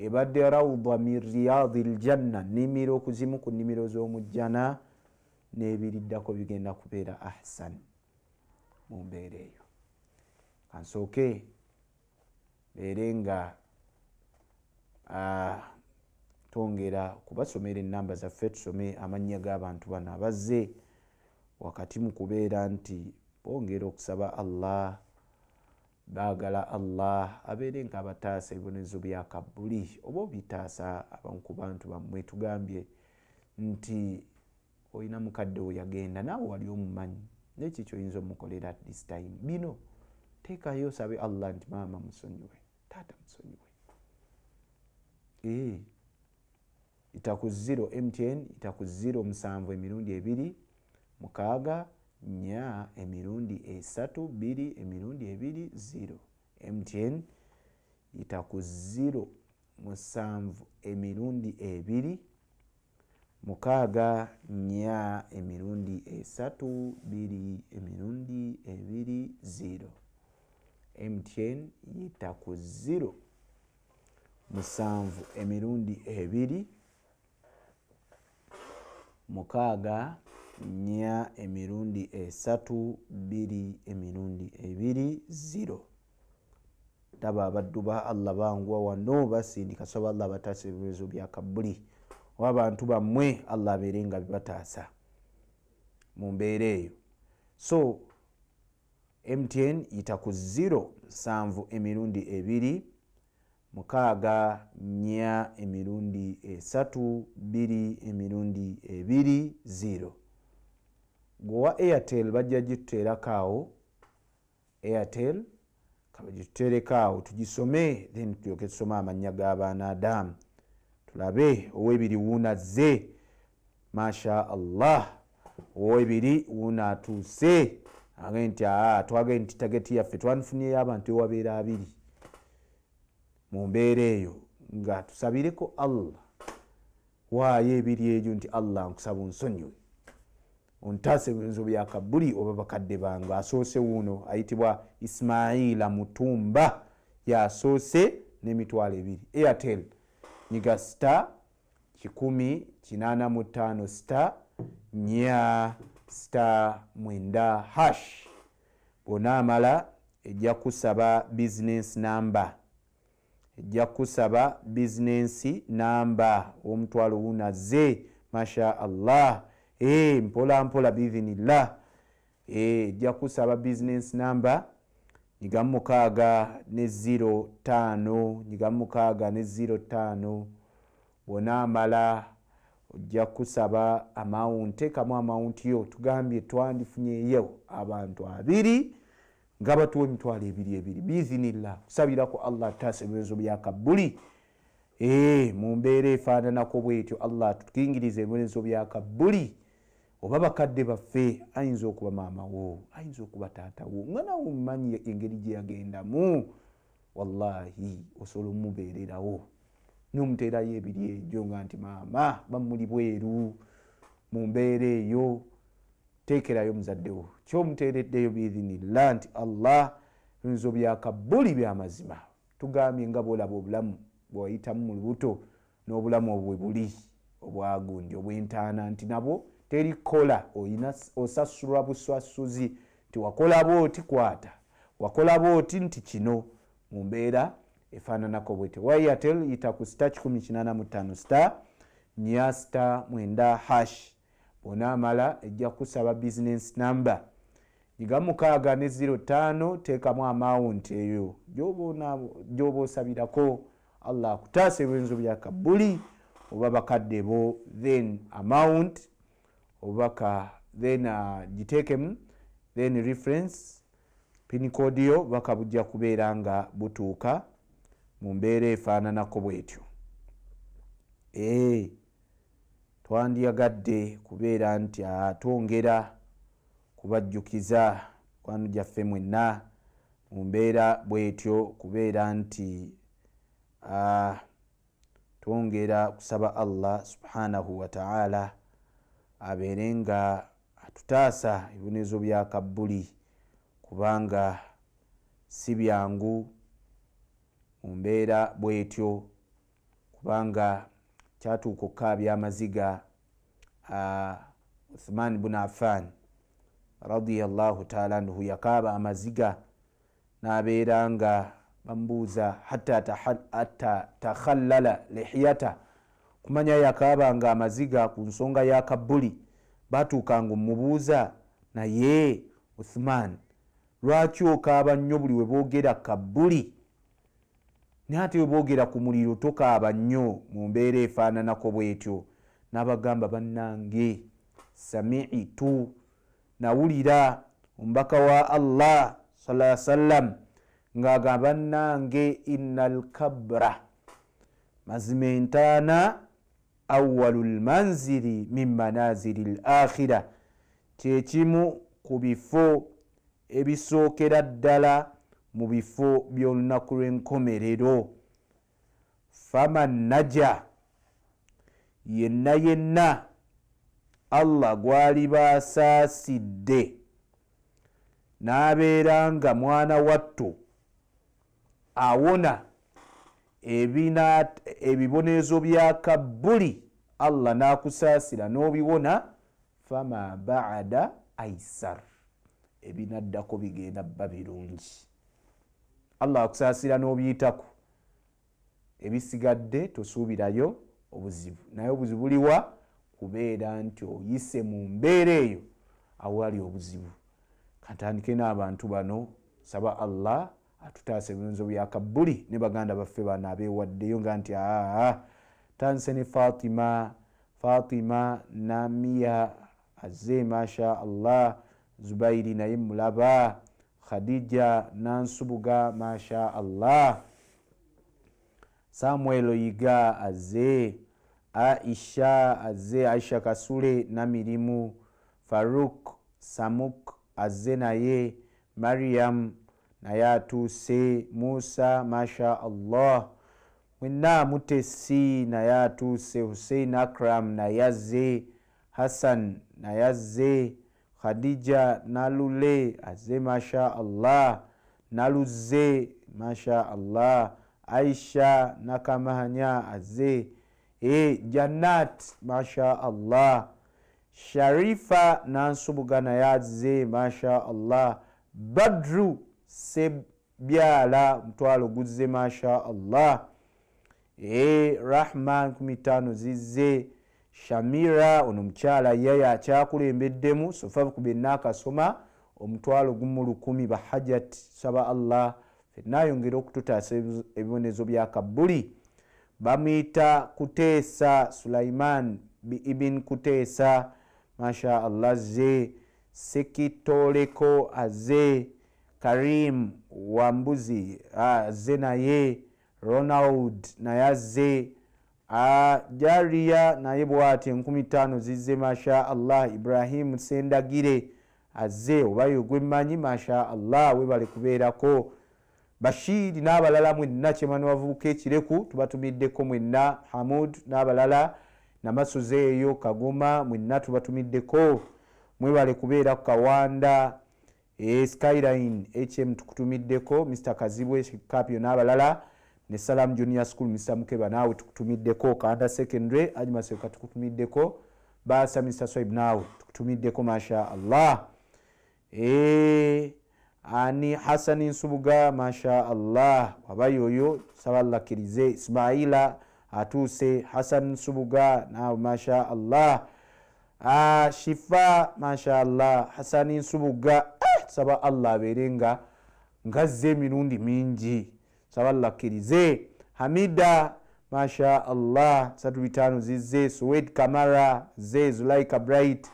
ebadde rawda min riyadi ljanna nnimira okuzimu ku nnimiro z'omujjana n'ebiriddako bigenda kubeera ahsani mu mbeera eyo kansooke mbeere nga tongera kubasomera enamba zaffe tusome amannya g'abantu bano abazze wakati mu kubeera nti bongera okusaba allah baagala allah abeere nga abataasa ebibonerezo bya kabuli oba obitaasa abamu ku bantu bammwe tugambye nti oyina mukadde we yagenda naawe wali omumanyi nekyo kyoyinza omukolera this time bino tekayo osabe allah nti maama musonyiwe taata musonyiwe eh, itaku 0 mtn itaku 0 musanvu emirundi ebiri mukaaga nya emirundi esatu biri emirundi ebiri 0 mtn itaku 0 musanvu emirundi ebiri mukaaga nnya emirundi esatu biri emirundi ebiri zero mtn yita ku zero musanvu emirundi ebiri mukaaga nnya emirundi esatu biri emirundi ebiri zero taba abaddu ba allah banguwa wano basindikasoba allah batasebezo byakabuli oba bantu bammwe allah abeere nga bibataasa mu mbeera eyo so mtn yita ku 07 emirundi ebiri mukaaga nya emirundi esatu biri emirundi ebiri ziro gwewa airtel bajja gituteerako awo airtel kabagituteerekoawo tugisome then tulyoke tusome amannya g'abaana adamu olabe owebiri wuuna azze masha allah owebiri wuuna atuuse age nti twage nti tageti yaffe twanfunyeyo abantu ewabeera abiri mumbeera eyo nga tusabireko allah waayo ebiri ebyo nti allah nkusaba onsonyiwe ontaase bwenzo byakabbuli oba bakadde bange asoose wuuno ayitibwa ismaila mutumba yasoose nemitwalo ebiri airtel nyiga sta 185 sta nya sta 9 hash bwonaamala ejja kusaba bisinensi namba ejja kusaba bisinensi namba omutwalo wunaze masha allah e, eh, mpola mpola biidhinillah eh, ejja kusaba bisinensi namba nyigamukaaga ne 05 nyigamukaaga ne 05 bonaamala ojja kusaba amawunti kamu amawunti yo tugambye twandifunyeyo abantu abiri nga batuwa emitwalo ebiri ebiri biizinillah kusabirako allah ataasa ebibezo byakabbuli eh, mumbeera efaananako bwetyo allah tukingiriza ebibonezo byakabbuli e, oba bakadde baffe ayinza okuba maamawo ayinza okuba taatawo nga nawe mumanyi engeri gye yagendamu wallahi osobola omubeererawo nomuteerayo ebiri ebyo nga nti maama bamuli bweru mu mbeera eyo teekerayo muzaddewo kyomuteereddeyo biidhinilla nti allah binzo byakabbuli byamazima tugambye nga bolaba obulamu bwewayitamu mu lubuto n'obulamu obwe buli obwagundi obwentaana nti nabwo terikola oyina osasulwa buswasuzi tiwakolabw oti kwata wakolabw oti nti kino mu mbeera efaananako bwete wayatel yita ku sta 185 sta nya sta 9 hash bonaamala ejja kusaba bisinesi number yiga mukaaga ne 05 teekamu amawunti eyo gyoba osabirako allah akutaasa ebyenzo byakabbuli oba bakadde bo then amawunti obubaka then uh, giteekemu then reference pinikodiyo obubaka bujja kubeera nga butuuka mu mbeera efaananako bwetyo eh, twandiyagadde kubeera nti atwongera ah, kubajjukiza kwano gyaffe mwenna mu mbeera bwetyo kubeera nti ah, twongera kusaba allah subhanahu wataala abeere nga atutaasa ebibonerezo bya kabbuli kubanga si byangu mu mbeera bwetyo kubanga kyatuuka okka byamaziga uthman bunu affan radiallahu taala anhu yakaaba amaziga n'abeera nga bamubuuza hatta takhallala lihiyata ta kumanya yakaabanga amaziga ku nsonga ya kabuli baatuukanga omubuuza naye uthman lwaki okaaba nnyo buli webogera kabuli naye ate webogera ku muliro tokaaba nnyo mu mbeera efaananako bwetyo n'abagamba bannange samitu nawulira omubaka wa allah salaa sallam ng'agamba nnange ina alkabra mazima entaana awalu lmanziri min manaziri l akhira kyekimu ku bifo ebisookera ddala mu bifo by'olunaku lw'enkomerero faman naja yenna yenna allah gwali baasaasidde n'abeera nga mwana wattu awona ebibonezo bya kabbuli allah nakusaasira n'obiwona fama bada aisar ebinaddako bigenda bba birungi allah akusaasira n'obiyitaku ebisigadde tosuubirayo obuzibu naye obuzibu buliwa kubeera nti oyise mu mbeera eyo awali obuzibu katandike n'abantu bano saba allah atutaasa ebirunzo bya kabuli ne baganda baffe bana abeewaddeyo nga nti aaa tanseni fatima fatima namiya aze masha allah zubairi naye mulaba khadija nansubuga masha allah samuel yiga aze aisha aze aisha kasule namirimu faruk samuk aze naye maryam naye atuuse musa masha allah mwenna mutesi naye atuuse husein akram naye azze hasan naye azze khadija nalule azze masha allah naluze masha allah aisha nakamanya azze e janat masha allah sharifa nansubuga naye azze masha allah badru sebyala mutwalo guzze masha allah e, eh, rahma 15 zizze shamira ono mukyala yaya akyakulembeddemu sofav kubenna akasoma omutwalo gumu 1 bahajat saba allah fenna ayongere okututaasa ebibonezo bya kabuli bamwita kuteesa sulaiman ibini kuteesa masha allah ze sekitoleko aze karim wambuzi aze naye ronald naye aze jariya naye bwati enkumi tano zize masha allah ibrahimu sendagire aze obayogwemmanyi masha allah webale kubeerako bashiri n'abalala mwenna kyemanu bavubuka ekireku tubatumiddeko mwenna hamud n'abalala namasuzeeyo kagoma mwenna tubatumiddeko mwebale kubeeraku kawanda E, skyline hm tukutumiddeko mr kazibwe kapyo n'abalala ne salam junior school mr mukeba naawe tukutumiddeko kanda secondary ajimaseka tukutumiddeko basa mr swaib naawe tukutumiddeko masha allah e, ani hasani nsubuga masha allah wabayo oyo sabalakirize ismaila atuuse hasan nsubuga naawe masha allah shifa masha allah hasani nsubuga tusaba allah abeere nga ngazza emirundi mingi tusaba allah akkirize hamida masha allah 35 zize swed kamara ze zulaika bright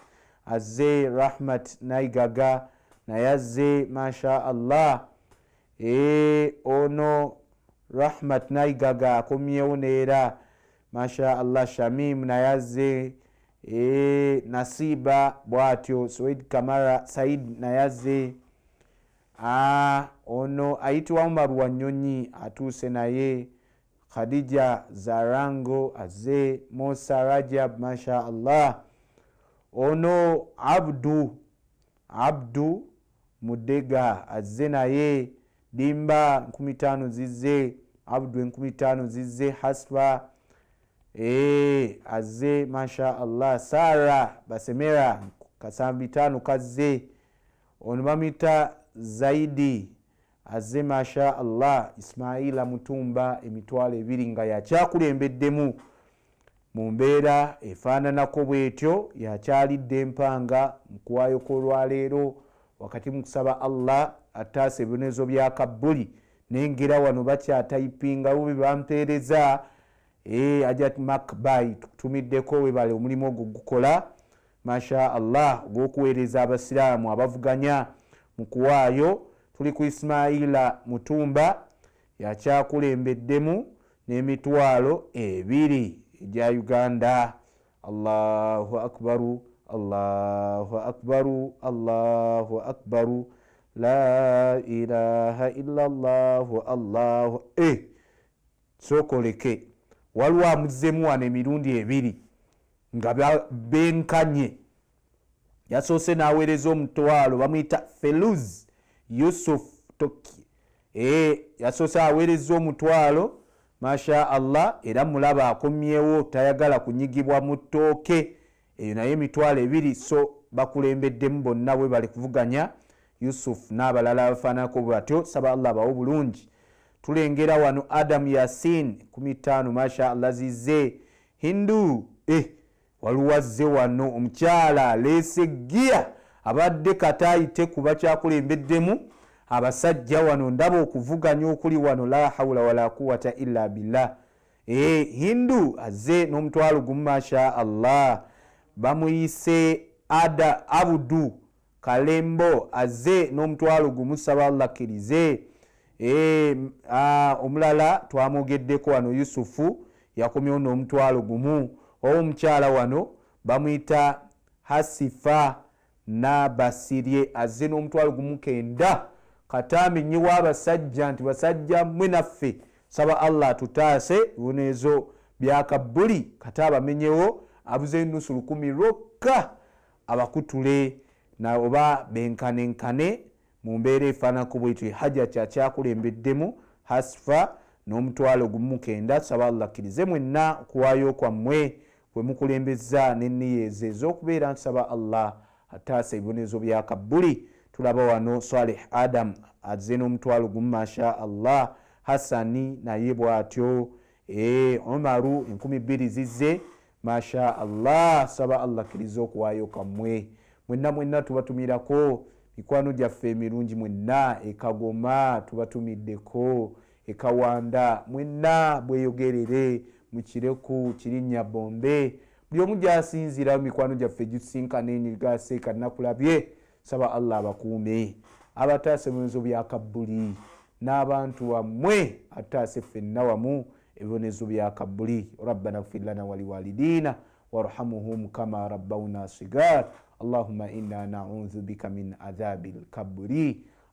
aze rahmat naigaga naye azze masha allah e, eh, ono rahmat naigaga akomyewo neera masha allah shamim naye azze e, nasiba bwatyo swed kamara said nayaze ono ayitiwa omar wanyonyi atuuse naye khadija zarango aze mosa rajab masha allah ono abdu abdu mudega aze naye dimba 15 zize abdu 15 zize hasfa ee eh, azze masha allah sara basemera kasambi tano kazze ono bamita zaidi azze masha allah ismaila mutumba emitwalo ebiri nga yakyakulembeddemu mu mbeera efaananako bwetyo yakyalidde empanga mukuwayo kolwaleero wakati mukusaba allah ataasa ebibonezo bya kabuli nengera wano bakyatayipingawo bebampeereza Eh, ajat macby tutumiddeko webale omulimu ogwo gukola masha allah ogwokuweereza abasiraamu abavuganya mu kuwaayo tuli ku isimaila mutumba yakyakulembeddemu n'emitwalo ebiri egya uganda allahu akbaru allahu akbaru allahu akbaru la ilaha illa allahu allahu eh, e sokoleke waliwo amuzzemu wano emirundi ebiri nga benkanye yasoose n'aweereza omutwalo bamwyita feluz yusuf toki ee eh, yasoose aweereza omutwalo masha allah era mulaba akomyewo tayagala kunyigibwa mu ttooke eyo naye emitwalo ebiri so bakulembeddemu bonna bwe bali kuvuganya yusuf n'abalala abafaananako bwe batyo saba allah abawe bulungi tulengera wano adamu yasin 15 mashaallah zize hindu e eh, waluwazze wano omukyala aleese giya abadde kata ayite kuba kyakulembeddemu abasajja wano ndaba okuvuganya okuli wano la haula wala quwata illa billah e eh, hindu azze n'omutwalo gumu masha allah bamuyise ada abudu kalembo azze n'omutwalo gumu saba allakirize Eh, omulala twamwogeddeko wano yusufu yakomyewo n'omutwalo gumu owo mukyala wano bamwyita hasifa nabasirye azze n'omutwalo gumu kenda katambi nyiwa abasajja nti basajja mwenaffe saba allah atutaase ebonezo byakabbuli kata abamenyewo abuze nusu lukumi lwokka abakutule oba benkanenkane mu mbeera efaananku bwetyo hajja kyakyakulembeddemu hasfa n'omutwalo gumukenda saba allah kkirize mwenna okuwaayo kwammwe kwe mukulembeza n'enniyeze ez'okubeera nsaba allah ataasa ebibonezo bya kabbuli tulaba wano salih adam aze n'omutwalo gumu masha allah hasani naye bw'atyo eh, omaru enkumi bbiri zize masha allah saba allah kkirize okuwaayo kwammwe mwenna mwenna tubatumirako mikwano gyaffe emirungi mwenna ekagoma tubatumiddeko ekawanda mwenna bweyogerere mu kireku kirinnya bombe buli omu gyasinziira mumikwano gyaffe gisinkane nigaseeka nakulabye saba allah abakuume abataase mubibonezo byakabbuli n'abantu wammwe ataase ffenna wamu ebibonezo byakabbuli rabbana gfirlana waliwalidina warhamuhum kama rabbauna sigar اللهم إنا نعوذ بك من عذاب الكبري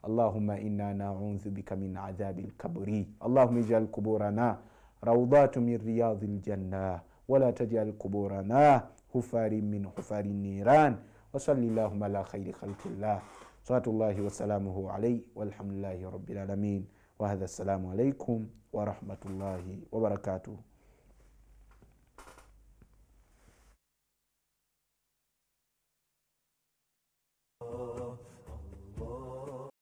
اللهم إنا نعوذ بك من عذاب الكبري اللهم اجعل قبورنا روضات من رياض الجنة ولا تجعل قبورنا حفار من حفار النيران وصل اللهم على خير خلق الله صلاة الله وسلامه عليه والحمد لله رب العالمين وهذا السلام عليكم ورحمة الله وبركاته Oh.